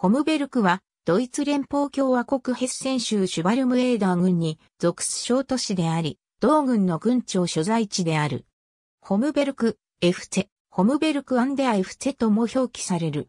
ホムベルクは、ドイツ連邦共和国ヘッセン州シュバルムエーダー軍に属す小都市であり、同軍の軍庁所在地である。ホムベルク、エフツェ、ホムベルクアンデアエフツェとも表記される。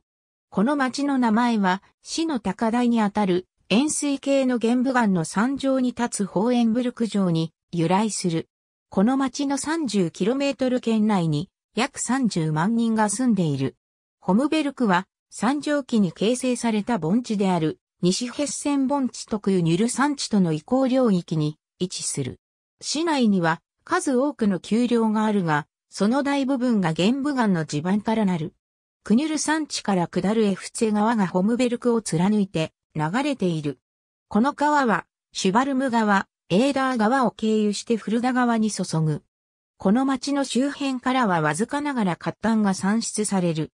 この町の名前は、市の高台にあたる、円錐形の玄武岩の山上に立つホーエンブルク城に由来する。この町の 30km 圏内に約30万人が住んでいる。ホムベルクは三条期に形成された盆地である、西ヘッセン盆地特有ニュル山地との移行領域に位置する。市内には数多くの丘陵があるが、その大部分が玄武岩の地盤からなる。クニュル山地から下るエフツェ川がホムベルクを貫いて流れている。この川は、シュバルム川、エーダー川を経由してフルダ川に注ぐ。この町の周辺からはわずかながら活端が産出される。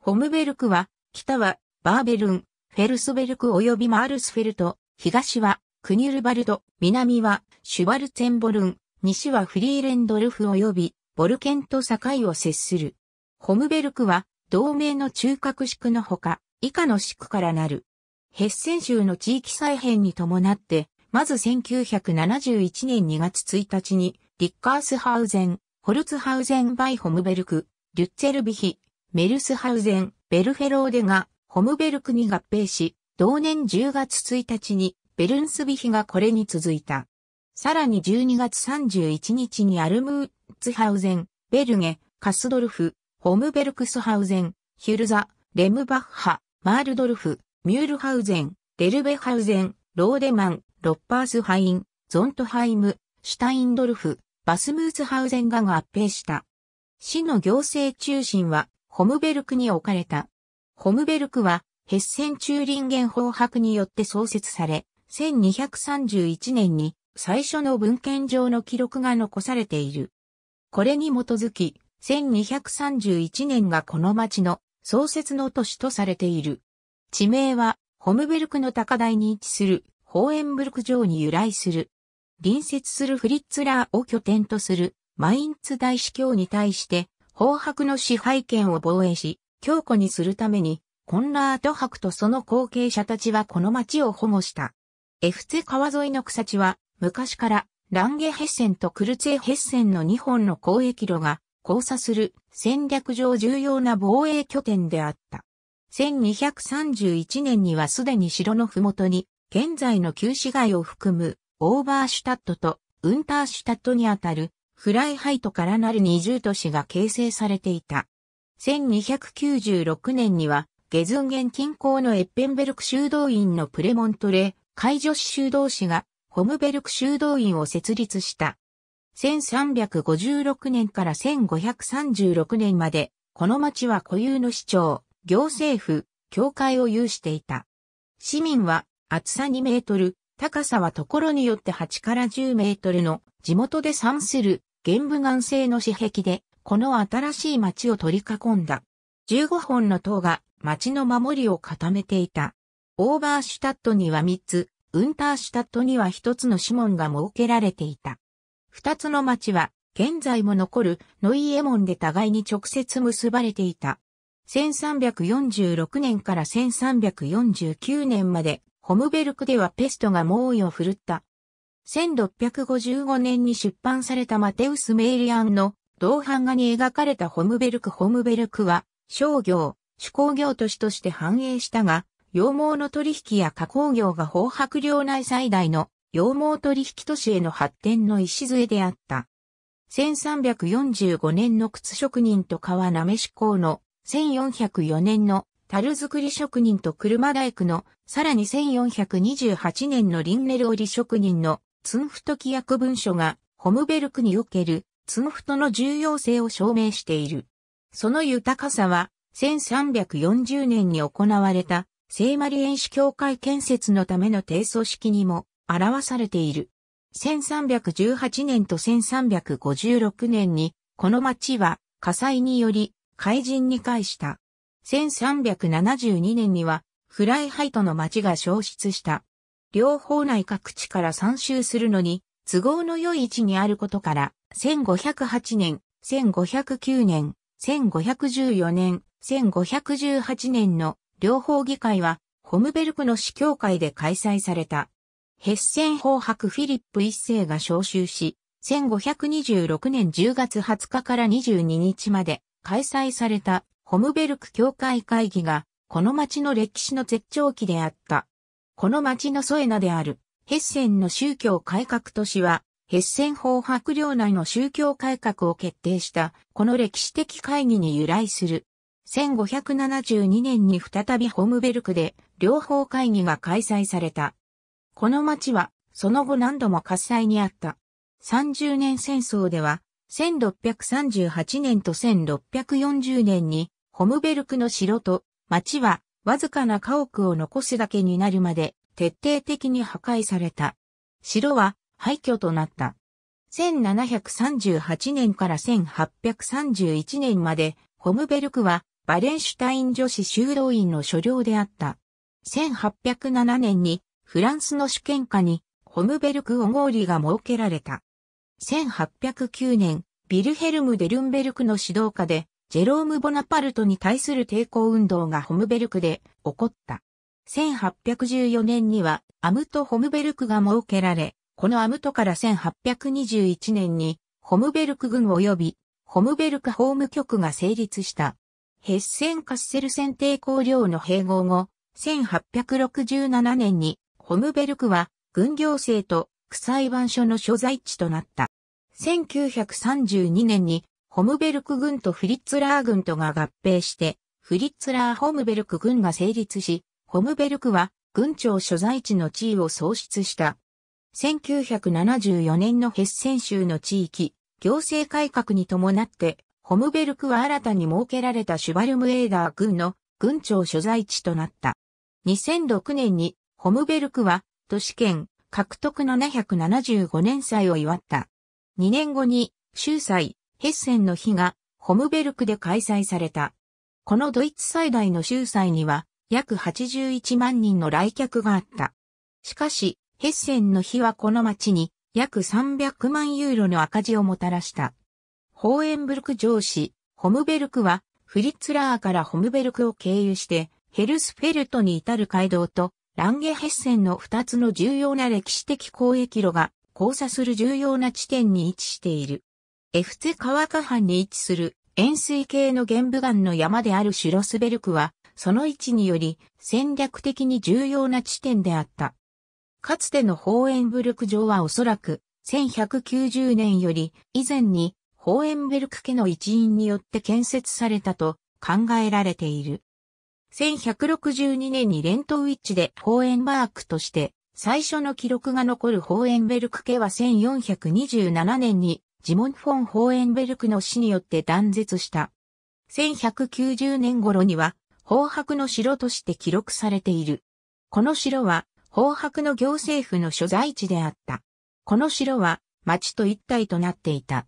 ホムベルクは北はバーベルン、フェルスベルク及びマールスフェルト、東はクニュルバルド、南はシュバルツェンボルン、西はフリーレンドルフ及びボルケンと境を接する。ホムベルクは同盟の中核宿のほか、以下の宿からなる。ヘッセン州の地域再編に伴って、まず1971年2月1日に、リッカースハウゼン、ホルツハウゼンバイホムベルク、リュッツェルビヒ、メルスハウゼン、ベルフェローデが、ホムベルクに合併し、同年10月1日に、ベルンスビヒがこれに続いた。さらに12月31日にアルムーツハウゼン、ベルゲ、カスドルフ、ホムベルクスハウゼン、ヒュルザ、レムバッハ、マールドルフ、ミュールハウゼン、デルベハウゼン、ローデマン、ロッパースハイン、ゾントハイム、シュタインドルフ、バスムーツハウゼンが合併した。市の行政中心はホムベルクに置かれた。ホムベルクは、ヘッセン中林元法博によって創設され、1231年に最初の文献上の記録が残されている。これに基づき、1231年がこの町の創設の年とされている。地名は、ホムベルクの高台に位置する、ホーエンブルク城に由来する。隣接するフリッツラーを拠点とする、マインツ大司教に対して、法白の支配権を防衛し、強固にするために、コンラート博とその後継者たちはこの町を保護した。エフツェ川沿いの草地は、昔からランゲヘッセンとクルツェヘッセンの2本の交易路が交差する戦略上重要な防衛拠点であった。1231年にはすでに城の麓に、現在の旧市街を含むオーバーシュタットとウンターシュタットにあたるフライハイトからなる二重都市が形成されていた。1296年には、ゲズンゲン近郊のエッペンベルク修道院のプレモントレ、海女子修道士が、ホムベルク修道院を設立した。1356年から1536年まで、この町は固有の市長、行政府、教会を有していた。市民は、厚さ2メートル、高さはところによって8から10メートルの地元で算する玄武岩製の紙壁で、この新しい町を取り囲んだ。15本の塔が町の守りを固めていた。オーバーシュタットには3つ、ウンターシュタットには1つの指紋が設けられていた。2つの町は、現在も残るノイエモンで互いに直接結ばれていた。1346年から1349年まで、ホムベルクではペストが猛威を振るった1655年に出版されたマテウス・メイリアンの銅版画に描かれたホムベルク・ホムベルクは商業、手工業都市として繁栄したが、羊毛の取引や加工業が豊白領内最大の羊毛取引都市への発展の礎であった。1345年の靴職人と川なめ思考の1404年の樽作り職人と車大工の、さらに1428年のリンネル織職人のツンフト規約文書がホムベルクにおけるツンフトの重要性を証明している。その豊かさは1340年に行われた聖マリエンシ教会建設のための低組織にも表されている。1318年と1356年にこの町は火災により怪人に返した。1372年にはフライハイトの町が消失した。両方内各地から参集するのに、都合の良い位置にあることから、1508年、1509年、1514年、1518年の両方議会は、ホムベルクの司教会で開催された。ヘッセン法白フィリップ一世が召集し、1526年10月20日から22日まで開催されたホムベルク教会会議が、この町の歴史の絶頂期であった。この町の添え名である、ヘッセンの宗教改革都市は、ヘッセン法白領内の宗教改革を決定した、この歴史的会議に由来する。1572年に再びホムベルクで、両方会議が開催された。この町は、その後何度も喝采にあった。30年戦争では、1638年と1640年に、ホムベルクの城と町はわずかな家屋を残すだけになるまで徹底的に破壊された。城は廃墟となった。1738年から1831年まで、ホムベルクはバレンシュタイン女子修道院の所領であった。1807年にフランスの主権下にホムベルクオゴーリが設けられた。1809年、ビルヘルム・デルンベルクの指導下でジェローム・ボナパルトに対する抵抗運動がホムベルクで起こった。1814年にはアムト・ホムベルクが設けられ、このアムトから1821年にホムベルク軍及びホムベルク法務局が成立した。ヘッセン・カッセルセン抵抗領の併合後、1867年にホムベルクは軍行政と区裁判所の所在地となった。1932年にホムベルク軍とフリッツラー軍とが合併して、フリッツラーホムベルク軍が成立し、ホムベルクは軍庁所在地の地位を創出した。1974年のヘッセン州の地域、行政改革に伴って、ホムベルクは新たに設けられたシュバルムエーダー軍の軍庁所在地となった。2006年にホムベルクは都市圏獲得775年祭を祝った。2年後に州祭ヘッセンの日がホムベルクで開催された。このドイツ最大の州祭には約81万人の来客があった。しかし、ヘッセンの日はこの町に約300万ユーロの赤字をもたらした。ホーエンブルク上司、ホムベルクはフリッツラーからホムベルクを経由してヘルスフェルトに至る街道とランゲヘッセンの2つの重要な歴史的交易路が交差する重要な地点に位置している。エフツ川下藩に位置する円錐形の玄武岩の山であるシュロスベルクは、その位置により戦略的に重要な地点であった。かつてのホーエンブルク城はおそらく1190年より以前にホーエンベルク家の一員によって建設されたと考えられている。1162年にレントウィッチでホーエンバークとして最初の記録が残るホーエンベルク家は1427年にジモン・フォン・ホーエンベルクの死によって断絶した。1190年頃には、宝白の城として記録されている。この城は、宝白の行政府の所在地であった。この城は、町と一体となっていた。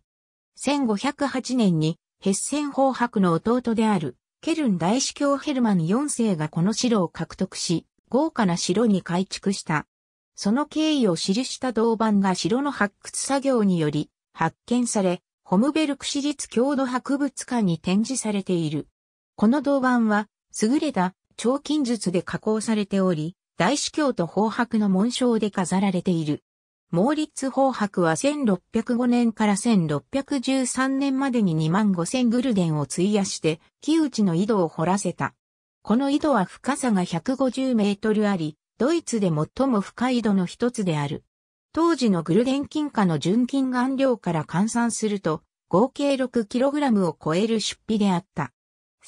1508年に、ヘッセン宝白の弟である、ケルン大司教ヘルマン4世がこの城を獲得し、豪華な城に改築した。その経緯を記した銅板が城の発掘作業により、発見され、ホムベルク市立郷土博物館に展示されている。この銅板は、優れた彫金術で加工されており、大司教と宝白の紋章で飾られている。モーリッツ宝白は1605年から1613年までに2万5000グルデンを費やして、木内の井戸を掘らせた。この井戸は深さが150メートルあり、ドイツで最も深い井戸の一つである。当時のグルデン金貨の純金含量から換算すると、合計 6kg を超える出費であった。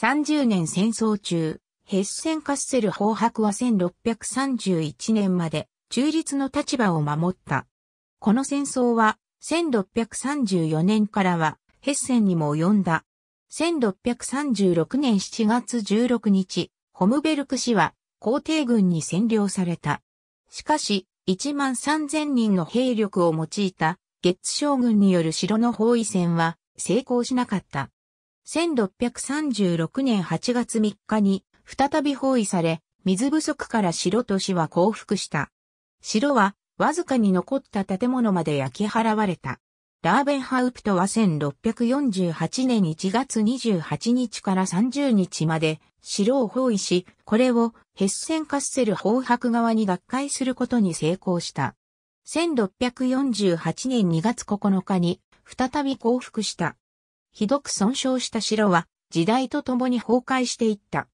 30年戦争中、ヘッセンカッセル法白は1631年まで中立の立場を守った。この戦争は1634年からはヘッセンにも及んだ。1636年7月16日、ホムベルク氏は皇帝軍に占領された。しかし、1万3000人の兵力を用いた月将軍による城の包囲戦は成功しなかった。1636年8月3日に再び包囲され、水不足から城と市は降伏した。城はわずかに残った建物まで焼き払われた。ラーベンハウプトは1648年1月28日から30日まで城を包囲し、これをヘッセンカッセル方白側に奪回することに成功した。1648年2月9日に再び降伏した。ひどく損傷した城は時代とともに崩壊していった。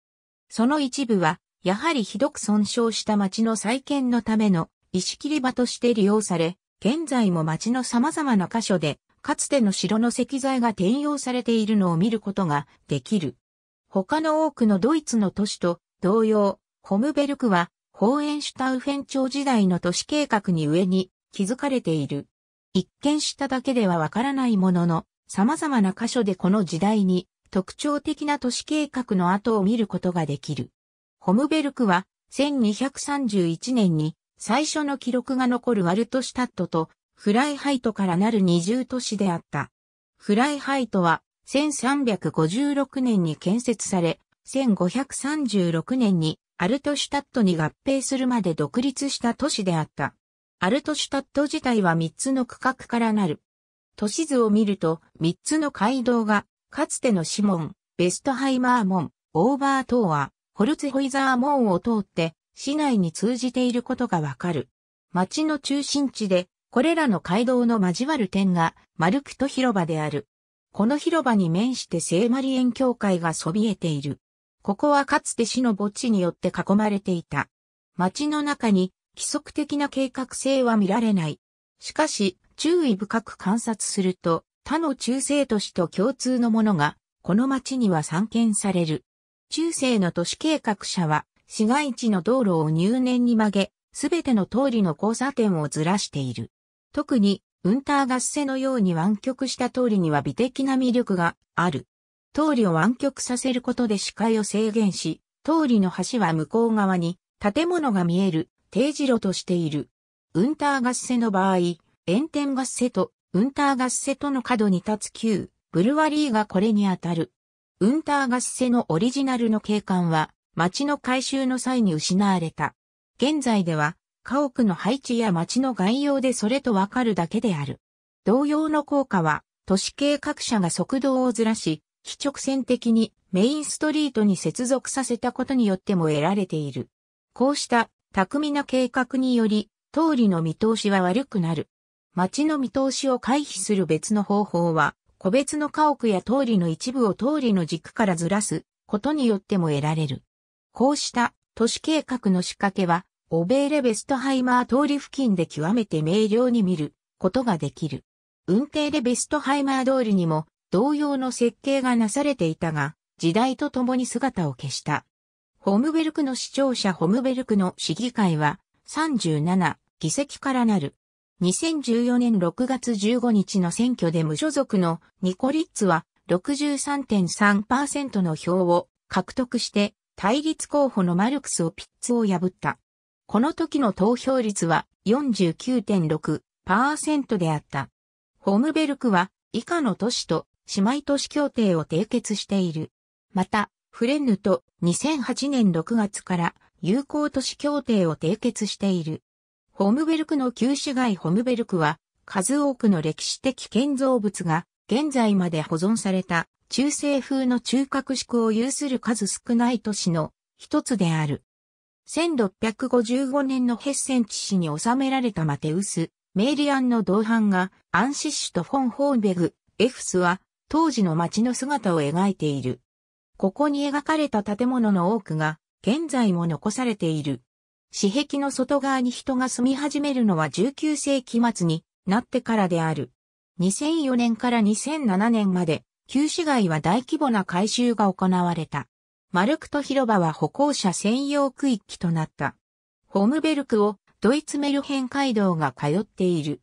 その一部は、やはりひどく損傷した町の再建のための石切り場として利用され、現在も町の様々な箇所で、かつての城の石材が転用されているのを見ることができる。他の多くのドイツの都市と同様、ホムベルクは、ホーエンシュタウフェン朝時代の都市計画に上に築かれている。一見しただけではわからないものの、様々な箇所でこの時代に特徴的な都市計画の後を見ることができる。ホムベルクは1231年に最初の記録が残るワルトシュタットとフライハイトからなる二重都市であった。フライハイトは1356年に建設され、1536年にアルトシュタットに合併するまで独立した都市であった。アルトシュタット自体は3つの区画からなる。都市図を見ると3つの街道が、かつてのシモン、ベストハイマー門、オーバートーア、ホルツホイザー門を通って市内に通じていることがわかる。町の中心地で、これらの街道の交わる点がマルクト広場である。この広場に面して聖マリエン教会がそびえている。ここはかつて市の墓地によって囲まれていた。街の中に規則的な計画性は見られない。しかし、注意深く観察すると、他の中世都市と共通のものが、この街には散見される。中世の都市計画者は、市街地の道路を入念に曲げ、すべての通りの交差点をずらしている。特に、ウンター合セのように湾曲した通りには美的な魅力がある。通りを湾曲させることで視界を制限し、通りの橋は向こう側に建物が見える定時路としている。ウンター合セの場合、炎天合セとウンター合セとの角に立つ旧ブルワリーがこれにあたる。ウンター合セのオリジナルの景観は街の改修の際に失われた。現在では家屋の配置や街の概要でそれとわかるだけである。同様の効果は、都市計画者が速度をずらし、非直線的にメインストリートに接続させたことによっても得られている。こうした巧みな計画により、通りの見通しは悪くなる。街の見通しを回避する別の方法は、個別の家屋や通りの一部を通りの軸からずらすことによっても得られる。こうした都市計画の仕掛けはオベーレ・ベストハイマー通り付近で極めて明瞭に見ることができる。運転でベストハイマー通りにも同様の設計がなされていたが、時代とともに姿を消した。ホムベルクの市長者ホムベルクの市議会は37議席からなる。2014年6月15日の選挙で無所属のニコリッツは63.3%の票を獲得して対立候補のマルクスをピッツを破った。この時の投票率は49.6%であった。ホームベルクは以下の都市と姉妹都市協定を締結している。また、フレンヌと2008年6月から友好都市協定を締結している。ホームベルクの旧市街ホームベルクは数多くの歴史的建造物が現在まで保存された中世風の中核宿を有する数少ない都市の一つである。1655年のヘッセンチ市に収められたマテウス、メーリアンの同伴が、アンシッシュとフォン・ホーベグ、エフスは、当時の街の姿を描いている。ここに描かれた建物の多くが、現在も残されている。私壁の外側に人が住み始めるのは19世紀末になってからである。2004年から2007年まで、旧市街は大規模な改修が行われた。マルクト広場は歩行者専用区域となった。ホームベルクをドイツメルヘン街道が通っている。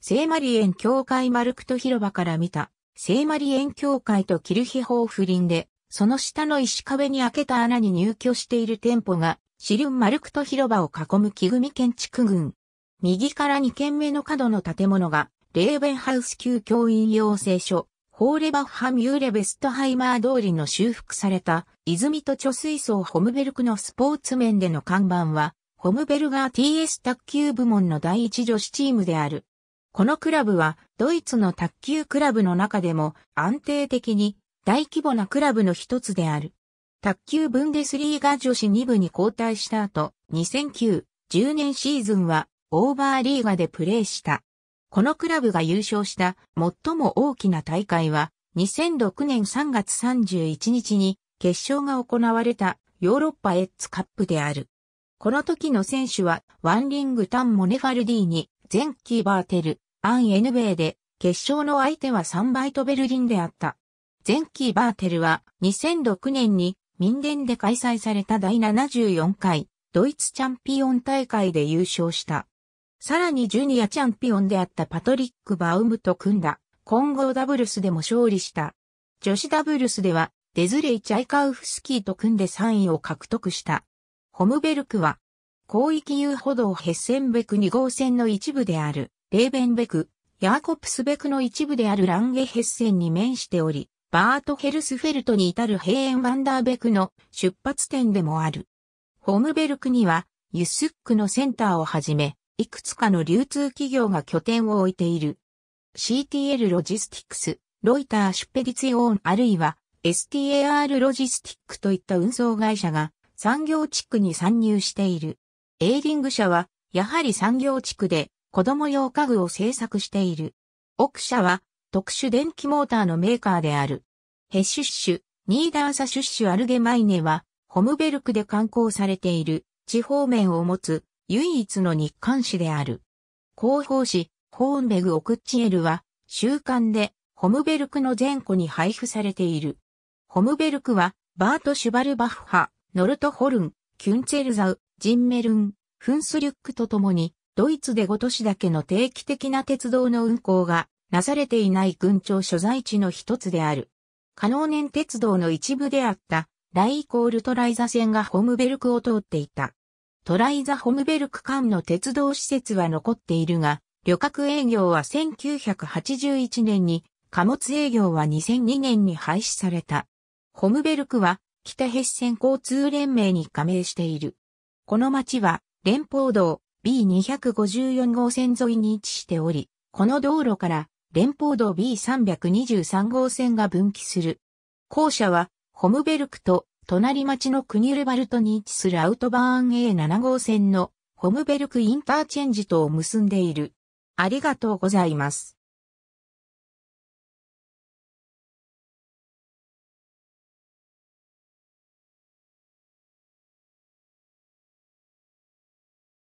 聖マリエン教会マルクト広場から見た、聖マリエン教会とキルヒホーフで、その下の石壁に開けた穴に入居している店舗が、シリュンマルクト広場を囲む木組建築群。右から2軒目の角の建物が、レーベンハウス級教員養成所、ホーレバッハミューレベストハイマー通りの修復された、泉と貯水槽ホムベルクのスポーツ面での看板は、ホムベルガー TS 卓球部門の第一女子チームである。このクラブは、ドイツの卓球クラブの中でも安定的に大規模なクラブの一つである。卓球ブンデスリーガ女子2部に交代した後、2009、10年シーズンはオーバーリーガでプレーした。このクラブが優勝した最も大きな大会は2006年3月31日に決勝が行われたヨーロッパエッツカップである。この時の選手はワンリングタン・モネファルディにキーバーテル、アン・エヌベイで決勝の相手はサンバイト・ベルリンであった。キーバーテルは2006年に民伝で開催された第74回ドイツチャンピオン大会で優勝した。さらにジュニアチャンピオンであったパトリック・バウムと組んだ混合ダブルスでも勝利した。女子ダブルスではデズレイ・チャイカウフスキーと組んで3位を獲得した。ホムベルクは広域遊歩道ヘッセンベク2号線の一部であるレーベンベク、ヤーコプスベクの一部であるランゲヘッセンに面しており、バートヘルスフェルトに至るヘエン・ワンダーベクの出発点でもある。ホムベルクにはユスックのセンターをはじめ、いくつかの流通企業が拠点を置いている。CTL ロジスティクス、ロイター・シュペディツィオーンあるいは STAR ロジスティックといった運送会社が産業地区に参入している。エーリング社はやはり産業地区で子供用家具を製作している。奥社は特殊電気モーターのメーカーである。ヘッシュッシュ、ニーダーサシュッシュアルゲマイネはホムベルクで刊行されている地方面を持つ唯一の日刊誌である。広報誌、ホーンベグ・オクッチエルは、週刊で、ホムベルクの前後に配布されている。ホムベルクは、バート・シュバルバッハ、ノルト・ホルン、キュンツェルザウ、ジンメルン、フンスリュックと共に、ドイツで5都市だけの定期的な鉄道の運行がなされていない群長所在地の一つである。可能年鉄道の一部であった、ライ・イコールトライザ線がホムベルクを通っていた。トライザ・ホムベルク間の鉄道施設は残っているが、旅客営業は1981年に、貨物営業は2002年に廃止された。ホムベルクは北ヘッセン交通連盟に加盟している。この町は連邦道 B254 号線沿いに位置しており、この道路から連邦道 B323 号線が分岐する。校舎はホムベルクと隣町のクニュルバルトに位置するアウトバーン A7 号線のホムベルクインターチェンジとを結んでいる。ありがとうございます。